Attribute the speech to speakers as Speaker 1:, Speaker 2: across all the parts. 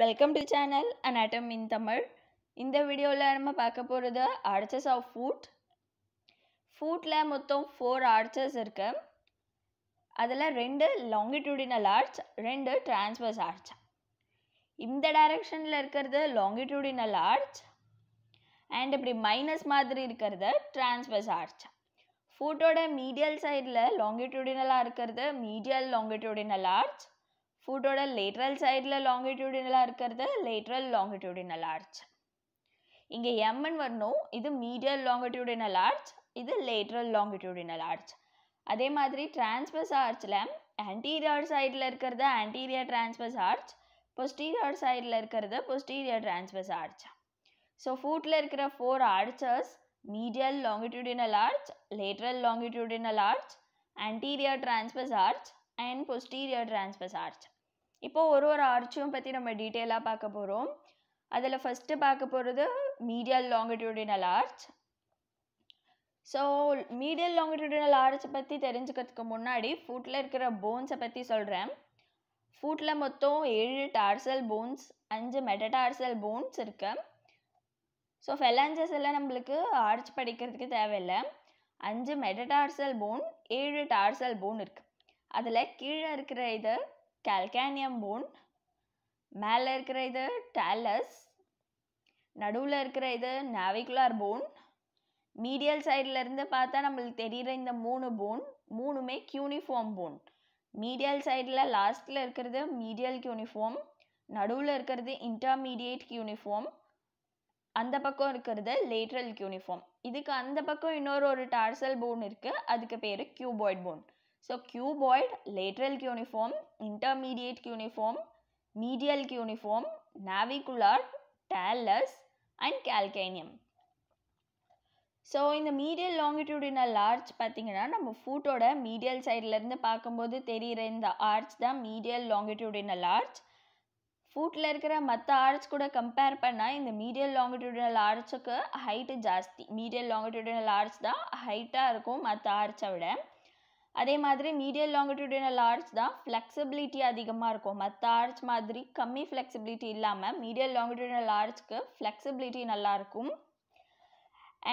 Speaker 1: Welcome to channel and anatomy in Tamil இந்த வீடியோவில் நம்ம பார்க்க போகிறது ஆர்ச்சஸ் ஆஃப் ஃபுட் ஃபுட்டில் மொத்தம் ஃபோர் ஆர்ச்சஸ் இருக்கு அதில் ரெண்டு லாங்கிடியூடினல் ஆர்ச் ரெண்டு டிரான்ஸ்வர்ஸ் ஆர்ச் இந்த டைரக்ஷனில் இருக்கிறது லாங்கிடியூடினல் ஆர்ச் அண்ட் இப்படி மைனஸ் மாதிரி இருக்கிறது டிரான்ஸ்வர்ஸ் ஆர்ச் ஃபுட்டோட மீடியல் சைடில் லாங்கிடியூடினலாக இருக்கிறது மீடியல் லாங்கிடியூடினல் ஆர்ச் ஃபுட்டோட லேட்ரல் சைடில் லாங்கிடியூடினலாக இருக்கிறது லேட்ரல் லாங்கிடியூடினல் ஆர்ச் இங்கே எம்என் வரணும் இது மீடியல் லாங்கிடியூடினல் ஆர்ச் இது லேட்ரல் லாங்கிடியூடினல் ஆர்ச் அதே மாதிரி டிரான்ஸ்பர்ஸ் ஆர்ச்சில் ஆன்டீரியர் சைடில் இருக்கிறது ஆன்டீரியர் டிரான்ஸ்பர்ஸ் ஆர்ச் பொஸ்டீரியர் சைடில் இருக்கிறது பொஸ்டீரியர் டிரான்ஸ்பர்ஸ் ஆர்ச் ஸோ ஃபூட்டில் இருக்கிற four arches medial longitudinal arch lateral longitudinal arch anterior transverse arch and posterior transverse arch. இப்போது ஒரு ஒரு ஆர்ச்சும் பற்றி நம்ம டீட்டெயிலாக பார்க்க போகிறோம் அதில் ஃபஸ்ட்டு பார்க்க போகிறது medial longitudinal arch so medial longitudinal arch பற்றி தெரிஞ்சுக்கிறதுக்கு முன்னாடி ஃபுட்டில் இருக்கிற போன்ஸை பற்றி சொல்கிறேன் ஃபுட்டில் மொத்தம் ஏழு டார்சல் போன்ஸ் அஞ்சு மெட்டடார்சல் போன்ஸ் இருக்கு ஸோ ஃபெலான்சஸ் எல்லாம் நம்மளுக்கு ஆர்ச் படிக்கிறதுக்கு தேவையில்லை அஞ்சு மெட்டடார்சல் போன் ஏழு டார்சல் போன் இருக்குது அதில் கீழே இருக்கிற இது கால்கானியம் போன் மேலே இருக்கிற இது டேலஸ் நடுவில் இருக்கிற இது நாவிகுலார் போன் மீடியல் சைடில் இருந்து பார்த்தா நம்மளுக்கு தெரிகிற இந்த மூணு போன் மூணுமே கியூனிஃபார்ம் போன் மீடியல் சைடில் லாஸ்ட்டில் இருக்கிறது மீடியல் கியூனிஃபார்ம் நடுவில் இருக்கிறது இன்டர்மீடியேட் கியூனிஃபார்ம் அந்த பக்கம் இருக்கிறது லேட்ரல் கியூனிஃபார்ம் இதுக்கு அந்த பக்கம் இன்னொரு ஒரு டார்சல் போன் இருக்குது அதுக்கு பேர் cuboid bone so cuboid, lateral cuneiform, intermediate cuneiform, medial cuneiform, navicular, talus and calcaneum. So இந்த மீடியல் லாங்கிடியூடினல் ஆர்ச் பார்த்தீங்கன்னா நம்ம ஃபூட்டோட மீடியல் சைட்லேருந்து பார்க்கும்போது தெரிகிற இந்த ஆர்ச் தான் மீடியல் லாங்கிடியூடினல் ஆர்ச் ஃபூட்டில் இருக்கிற மற்ற ஆர்ச் கூட கம்பேர் பண்ணால் இந்த மீடியல் லாங்கிடியூடினல் ஆர்ச்சுக்கு ஹைட்டு ஜாஸ்தி மீடியல் லாங்கிடியூடினல் ஆர்ச் தான் ஹைட்டாக இருக்கும் மற்ற ஆர்ச்சை விட அதே மாதிரி மீடியல் லாங்கிடியூடினல் ஆர்ச் தான் ஃப்ளெக்சிபிலிட்டி அதிகமாக இருக்கும் மற்ற ஆர்ச் மாதிரி கம்மி ஃப்ளெக்சிபிலிட்டி இல்லாமல் மீடியல் லாங்கிடியூடினல் ஆர்ச்க்கு ஃப்ளெக்சிபிலிட்டி நல்லாயிருக்கும்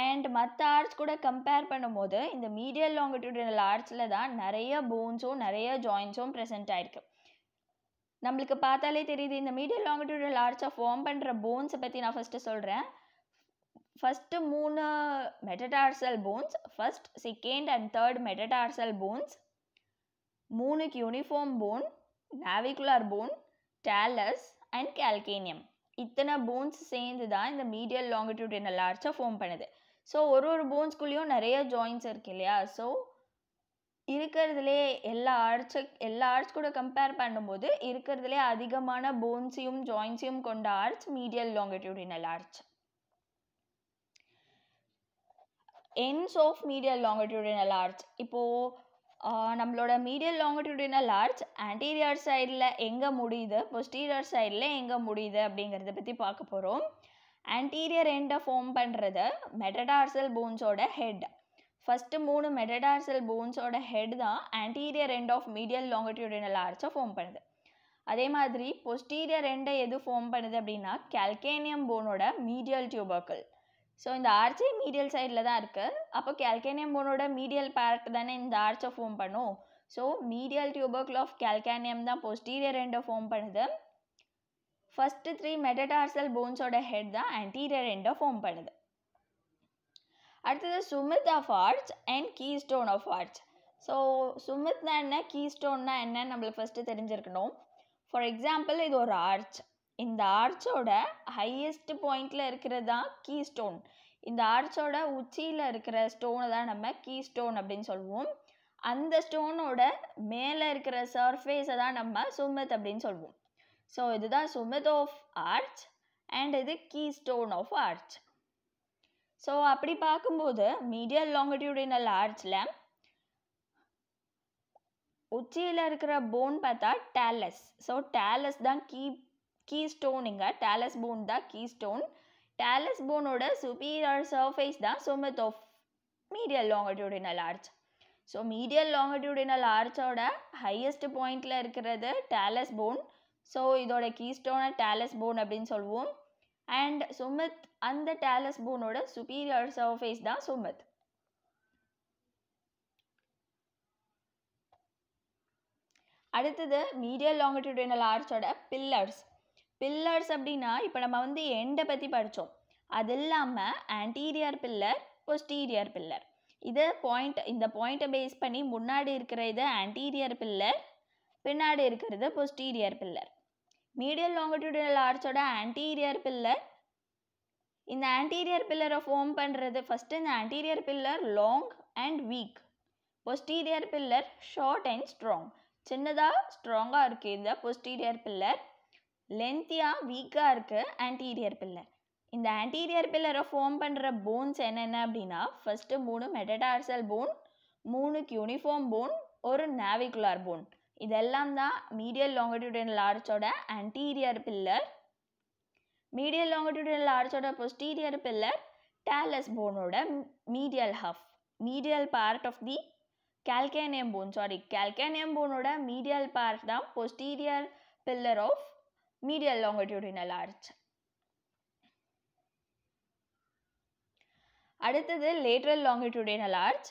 Speaker 1: அண்ட் மற்ற ஆர்ச் கூட கம்பேர் பண்ணும்போது இந்த மீடியல் லாங்கிடியூடினல் ஆர்ட்ஸில் தான் நிறைய போன்ஸும் நிறைய ஜாயின்ஸும் ப்ரெசென்ட் ஆயிருக்கு நம்மளுக்கு பார்த்தாலே தெரியுது இந்த மீடியல் லாங்கிடியூடினல் ஆர்ட்ஸை ஃபார்ம் பண்ணுற போன்ஸை பற்றி நான் ஃபஸ்ட்டு சொல்கிறேன் ஃபஸ்ட்டு மூணு metatarsal bones first second and third metatarsal bones மூணுக்கு cuneiform bone navicular bone talus and calcaneum இத்தனை போன்ஸ் சேர்ந்து தான் இந்த மீடியல் லாங்கிடியூடினல் ஆர்ச்சை ஃபார்ம் பண்ணுது ஸோ ஒரு ஒரு போன்ஸ்குள்ளேயும் நிறைய ஜாயின்ஸ் இருக்கு இல்லையா ஸோ இருக்கிறதுலே எல்லா ஆர்ட்ஸு எல்லா ஆர்ட்ஸ் கூட கம்பேர் பண்ணும்போது இருக்கிறதுலே அதிகமான போன்ஸையும் ஜாயின்ஸையும் கொண்ட arch medial longitudinal arch ends of medial longitudinal arch இப்போது நம்மளோட மீடியல் லாங்கடியூடினல் ஆர்ச் ஆன்டீரியர் சைடில் எங்கே முடியுது பொஸ்டீரியர் சைடில் எங்கே முடியுது அப்படிங்கிறத பற்றி பார்க்க போகிறோம் ஆன்டீரியர் எண்டை ஃபார்ம் பண்ணுறது மெட்டடார்சல் போன்ஸோட ஹெட் ஃபஸ்ட்டு மூணு மெட்டடார்சல் போன்ஸோட ஹெட் தான் anterior end of medial longitudinal ஆர்ச்சை ஃபார்ம் பண்ணுது அதே மாதிரி பொஸ்டீரியர் ரெண்டை எது ஃபார்ம் பண்ணுது அப்படின்னா கல்கேனியம் போனோட மீடியல் டியூபர்க்கிள் ஸோ இந்த ஆர்ச்சே மீடியல் சைடில் தான் இருக்குது அப்போ கேல்கேனியம் போனோட மீடியல் பார்ட் தானே இந்த ஆர்ச்சை ஃபார்ம் பண்ணும் so medial tubercle of calcaneum தான் போஸ்டீரியர் எண்டை ஃபார்ம் பண்ணுது ஃபஸ்ட்டு த்ரீ மெட்டடார்சல் போன்ஸோட ஹெட் தான் ஆன்டீரியர் எண்டை ஃபார்ம் பண்ணுது அடுத்தது summit of arch and keystone of arch so சுமித்னா என்ன கீ ஸ்டோன்னா என்னன்னு நம்மளுக்கு ஃபஸ்ட்டு தெரிஞ்சிருக்கணும் ஃபார் எக்ஸாம்பிள் இது ஒரு ஆர்ச் இந்த ஆர்ச்சோட ஹையஸ்ட் பாயிண்ட்டில் இருக்கிறது தான் கீ ஸ்டோன் இந்த ஆர்ச்சோட உச்சியில் இருக்கிற ஸ்டோனை தான் நம்ம கீ ஸ்டோன் அப்படின்னு சொல்லுவோம் அந்த ஸ்டோனோட மேலே இருக்கிற சர்ஃபேஸை தான் நம்ம சுமித் அப்படின்னு சொல்லுவோம் ஸோ இதுதான் சுமித் ஆஃப் ஆர்ச் அண்ட் இது keystone of arch so அப்படி பார்க்கும்போது மீடியல் லாங்கிடியூடினல் ஆர்ச்சில் உச்சியில் இருக்கிற போன் பார்த்தா டேலஸ் ஸோ டேலஸ் தான் கீ கீ ஸ்டோனுங்க டேலஸ் போன் தான் கீ ஸ்டோன் டேலஸ் போனோட சுப்பீரியர் சர்ஃபேஸ் தான் summit of medial longitudinal arch so medial longitudinal ஆர்ச்சோட ஹையஸ்ட் பாயிண்டில் இருக்கிறது டேலஸ் போன் ஸோ இதோட கீ ஸ்டோனை டேலஸ் போன் அப்படின்னு சொல்லுவோம் அண்ட் சுமித் அந்த டேலஸ் போனோட சுப்பீரியர் சர்ஃபேஸ் தான் சுமித் அடுத்தது மீடியல் லாங்கடியூடினல் ஆர்ச்சோட பில்லர்ஸ் பில்லர்ஸ் அப்படின்னா இப்போ நம்ம வந்து எண்டை பற்றி படித்தோம் அது இல்லாமல் ஆன்டீரியர் பில்லர் பொஸ்டீரியர் பில்லர் இது பாயிண்ட் இந்த பாயிண்ட்டை பேஸ் பண்ணி முன்னாடி இருக்கிற இது ஆன்டீரியர் பில்லர் பின்னாடி இருக்கிறது பொஸ்டீரியர் பில்லர் மீடியல் லாங்கிடியூடல் ஆர்ச்சோட ஆன்டீரியர் பில்லர் இந்த ஆன்டீரியர் பில்லரை ஃபார்ம் பண்ணுறது ஃபஸ்ட்டு இந்த anterior pillar long and weak posterior pillar short and strong சின்னதாக ஸ்ட்ராங்காக இருக்குது இந்த பொஸ்டீரியர் பில்லர் லென்த்தியாக வீக்காக இருக்குது ஆன்டீரியர் பில்லர் இந்த ஆன்டீரியர் பில்லரை ஃபார்ம் பண்ணுற போன்ஸ் என்னென்ன அப்படின்னா ஃபஸ்ட்டு மூணு மெட்டடார்சல் போன் மூணு யூனிஃபார்ம் போன் ஒரு நாவிகுலார் போன் இதெல்லாம் தான் மீடியல் லாங்கிடியூடல் ஆர்ச்சோட ஆன்டீரியர் பில்லர் மீடியல் லாங்கிடியூடல் ஆர்ச்சோட பொஸ்டீரியர் பில்லர் டேலஸ் போனோட medial half medial part of the calcaneum bone sorry calcaneum போனோட மீடியல் பார்ட் தான் posterior pillar of medial longitudinal arch அடுத்தது lateral longitudinal arch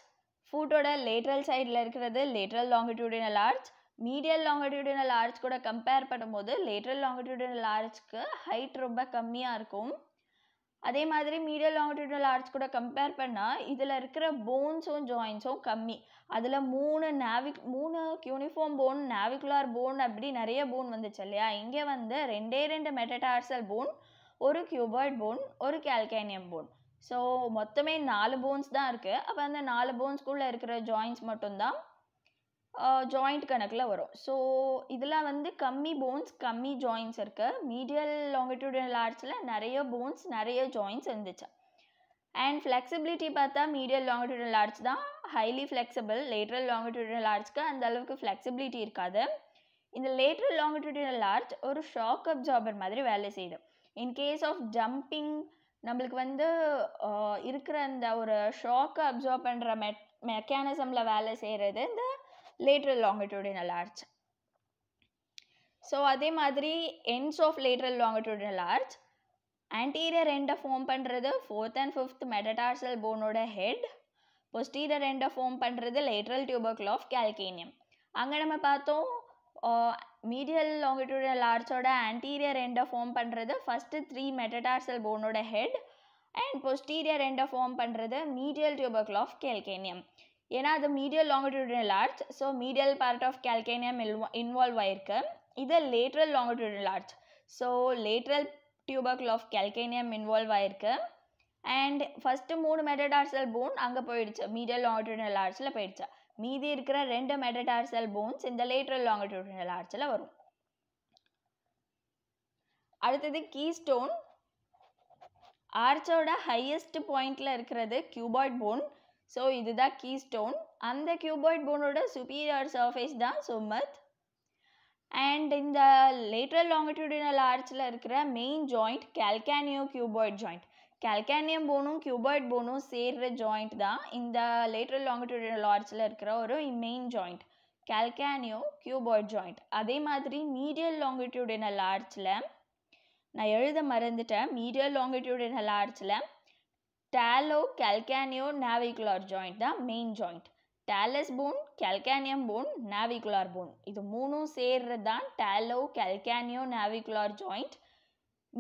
Speaker 1: ஃபூட்டோட lateral சைடில் இருக்கிறது lateral longitudinal arch medial longitudinal arch கூட compare பண்ணும்போது lateral longitudinal ஆர்ச்க்கு height ரொம்ப கம்மியாக இருக்கும் அதே மாதிரி மீடியல் லாங்கிடியூடல் ஆர்ட்ஸ் கூட கம்பேர் பண்ணால் இதில் இருக்கிற போன்ஸும் ஜாயின்ஸும் கம்மி அதில் மூணு நாவிக் மூணு யூனிஃபார்ம் போன் நேவிகுலார் போன் அப்படி நிறைய போன் வந்துச்சு இல்லையா இங்கே வந்து ரெண்டே ரெண்டு மெட்டடார்சல் போன் ஒரு கியூபாய்ட் போன் ஒரு கேல்கேனியம் போன் ஸோ மொத்தமே நாலு போன்ஸ் தான் இருக்குது அப்போ அந்த நாலு போன்ஸ்குள்ளே இருக்கிற ஜாயின்ஸ் மட்டும்தான் ஜாயிண்ட் கணக்கில் வரும் ஸோ இதில் வந்து கம்மி போன்ஸ் கம்மி ஜாயின்ஸ் இருக்குது மீடியல் லாங்கிடியூடல் ஆர்ட்ஸில் நிறைய போன்ஸ் நிறைய ஜாயின்ஸ் இருந்துச்சு அண்ட் ஃப்ளெக்சிபிலிட்டி பார்த்தா மீடியல் லாங்கிடியூடல் ஆர்ட்ஸ் தான் ஹைலி ஃப்ளெக்சிபிள் லேட்ரல் லாங்கிடியூடல் ஆர்ட்ஸ்க்கு அந்த அளவுக்கு ஃப்ளெக்சிபிலிட்டி இருக்காது இந்த லேட்ரல் லாங்கிடியூடல் ஆர்ட் ஒரு ஷாக் அப்சார்பர் மாதிரி வேலை செய்யுது இன் கேஸ் ஆஃப் ஜம்பிங் நம்மளுக்கு வந்து இருக்கிற அந்த ஒரு ஷாக்கை அப்சார்ப் பண்ணுற மெட் மெக்கானிசமில் வேலை செய்கிறது இந்த லேட்ரல் லாங்கிட்யூடினல் ஆர்ச் ஸோ அதே மாதிரி ends of lateral longitudinal arch anterior எண்டை ஃபார்ம் பண்ணுறது ஃபோர்த் அண்ட் ஃபிஃப்த் மெட்டடார்சல் போனோட ஹெட் பொஸ்டீரியர் எண்டை ஃபார்ம் பண்ணுறது லேட்ரல் டியூபர்கிள் ஆஃப் கேல்கேனியம் அங்கே நம்ம பார்த்தோம் மீடியல் லாங்கிட்யூடல் ஆர்ச்சோட ஆன்டீரியர் எண்டை ஃபார்ம் பண்ணுறது ஃபஸ்ட்டு த்ரீ மெட்டடார்சல் போனோட ஹெட் அண்ட் பொஸ்டீரியர் எண்டை ஃபார்ம் பண்ணுறது மீடியல் டியூபர்கிள் ஆஃப் கேல்கேனியம் ஏன்னா அது medial longitudinal arch so medial part of calcaneum involve ஆயிருக்கு இது lateral longitudinal arch so lateral tubercle of calcaneum involve ஆயிருக்கு அண்ட் ஃபஸ்ட்டு மூணு metatarsal phone அங்கே போயிடுச்சு மீடியல் லாங்கிடியூடினல் ஆர்ச்சில் போயிடுச்சு மீதி இருக்கிற ரெண்டு மெடடார்சல் போன்ஸ் இந்த லேட்ரல் லாங்கிடியூடினல் ஆர்ச்சில் வரும் அடுத்தது கீஸ்டோன் ஆர்ச்சோட ஹையஸ்ட் பாயிண்டில் இருக்கிறது கியூபாய்ட் போன் ஸோ இதுதான் கீ ஸ்டோன் அந்த கியூபாய்ட் போனோட சுப்பீரியர் சர்ஃபேஸ் தான் சுமத் அண்ட் இந்த லேட்ரல் லாங்கிடியூடினல் ஆர்ச்சில் இருக்கிற main joint calcaneo cuboid joint calcaneum போனும் கியூபாய்ட் போனும் சேர்கிற ஜாயிண்ட் தான் இந்த லேட்ரல் லாங்கிடியூடினல் ஆர்ச்சில் இருக்கிற ஒரு main joint calcaneo cuboid joint அதே மாதிரி மீடியல் லாங்கிடியூடினல் ஆர்ச்சில் நான் எழுத மறந்துட்டேன் மீடியல் லாங்கிடியூடினல் ஆர்ச்சில் டாலோ கேல்கானியோ நாவிகுலார் ஜாயிண்ட் தான் main joint talus bone calcaneum bone navicular bone இது மூணும் சேர்றது தான் talo calcaneo navicular joint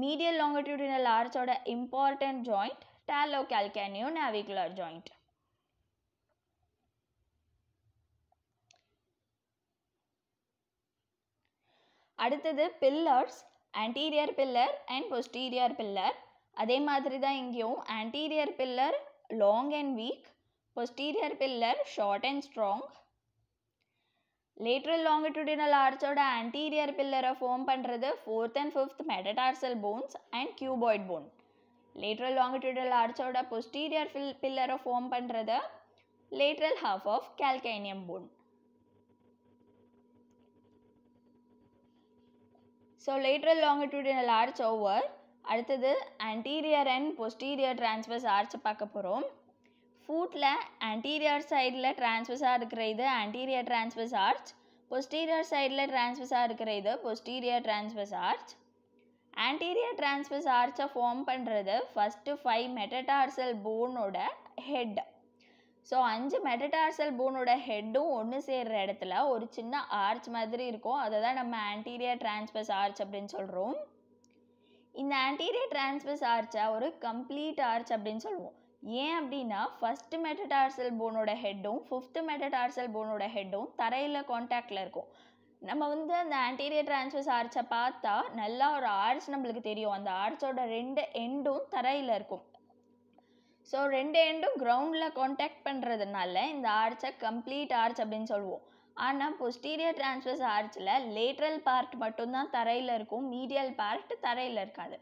Speaker 1: medial longitudinal ஆர்ச்சோட important joint talo calcaneo navicular joint அடுத்தது pillars anterior pillar and posterior pillar அதே மாதிரி தான் இங்கேயும் anterior pillar long and weak posterior pillar short and strong lateral longitudinal ஆர்ச்சோட ஆன்டீரியர் பில்லரை form பண்ணுறது fourth and fifth metatarsal bones and cuboid bone lateral longitudinal ஆர்ச்சோட posterior பில் பில்லரை ஃபார்ம் பண்ணுறது lateral half of calcaneum bone so lateral longitudinal arch over அடுத்தது anterior and posterior transverse arch பார்க்க போகிறோம் ஃபூட்டில் ஆன்டீரியர் சைடில் டிரான்ஸ்வர்ஸாக இருக்கிற இது ஆன்டீரியர் டிரான்ஸ்வர்ஸ் ஆர்ச் பொஸ்டீரியர் சைடில் டிரான்ஸ்வர்ஸாக இருக்கிற இது posterior transverse arch anterior transverse ஆர்ச்சை ஃபார்ம் பண்ணுறது ஃபஸ்ட்டு ஃபைவ் மெட்டடார்சல் போனோட ஹெட் ஸோ அஞ்சு மெட்டடார்சல் போனோட ஹெட்டும் ஒன்று சேர்கிற இடத்துல ஒரு சின்ன ஆர்ச் மாதிரி இருக்கும் அதை தான் நம்ம ஆன்டீரியர் டிரான்ஸ்வர்ஸ் ஆர்ச் அப்படின்னு சொல்கிறோம் இந்த ஆன்டீரியர் டிரான்ஸ்வர்ஸ் ஆர்ச்சா ஒரு கம்ப்ளீட் ஆர்ச் அப்படின்னு சொல்லுவோம் ஏன் அப்படின்னா ஃபஸ்ட்டு மெட்டடார்சல் போனோட ஹெட்டும் ஃபிஃப்த்து மெட்டடார்சல் போனோட ஹெட்டும் தரையில் காண்டாக்டில் இருக்கும் நம்ம வந்து அந்த ஆன்டீரியர் டிரான்ஸ்வர்ஸ் ஆர்ச்சை பார்த்தா நல்லா ஒரு ஆர்ச் நம்மளுக்கு தெரியும் அந்த ஆர்ச்சோட ரெண்டு எண்டும் தரையில் இருக்கும் ஸோ ரெண்டு எண்டும் கிரவுண்டில் காண்டாக்ட் பண்ணுறதுனால இந்த ஆர்ச்சை கம்ப்ளீட் ஆர்ச் அப்படின்னு சொல்லுவோம் ஆனால் பொஸ்டீரியர் டிரான்ஸ்வர்ஸ் ஆர்ச்சில் லேட்ரல் பார்ட் மட்டும்தான் தரையில் இருக்கும் மீடியல் பார்ட் தரையில் இருக்காது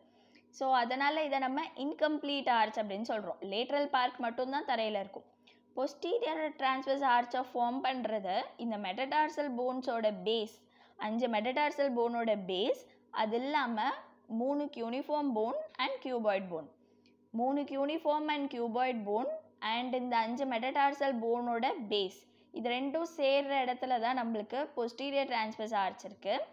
Speaker 1: ஸோ அதனால் இதை நம்ம இன்கம்ப்ளீட் ஆர்ச் அப்படின்னு சொல்கிறோம் லேட்ரல் பார்ட் மட்டும்தான் தரையில் இருக்கும் பொஸ்டீரியர் டிரான்ஸ்வர்ஸ் ஆர்ச்சை ஃபார்ம் பண்ணுறது இந்த மெட்டடார்சல் போன்ஸோட பேஸ் அஞ்சு மெட்டடார்சல் போனோட பேஸ் அது இல்லாமல் மூணு cuneiform bone and cuboid bone மூணு cuneiform and cuboid bone and இந்த அஞ்சு மெட்டடார்சல் போனோட பேஸ் இது ரெண்டும் சேர்கிற இடத்துல தான் நம்மளுக்கு பொஸ்டீரியர் டிரான்ஸ்வர்ஸ் ஆர்ச் இருக்குது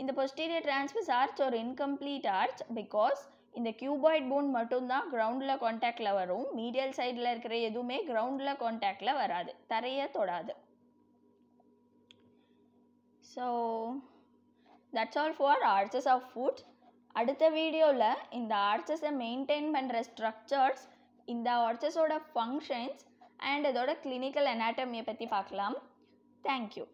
Speaker 1: இந்த பொஸ்டீரியர் டிரான்ஸ்வர்ஸ் ஆர்ச் ஒரு இன்கம்ப்ளீட் ஆர்ச் பிகாஸ் இந்த கியூபாய்ட் போன் மட்டும்தான் கிரவுண்டில் காண்டாக்டில் வரும் மீடியல் சைடில் இருக்கிற எதுவுமே கிரவுண்டில் காண்டாக்டில் வராது தரையை தொடாது so that's all for arches of foot அடுத்த வீடியோவில் இந்த ஆர்ச்சஸை மெயின்டைன் பண்ணுற ஸ்ட்ரக்சர்ஸ் இந்த ஆர்ச்சஸோட ஃபங்க்ஷன்ஸ் அண்ட் அதோட கிளினிக்கல் அனாட்டமியை பற்றி பார்க்கலாம் தேங்க்யூ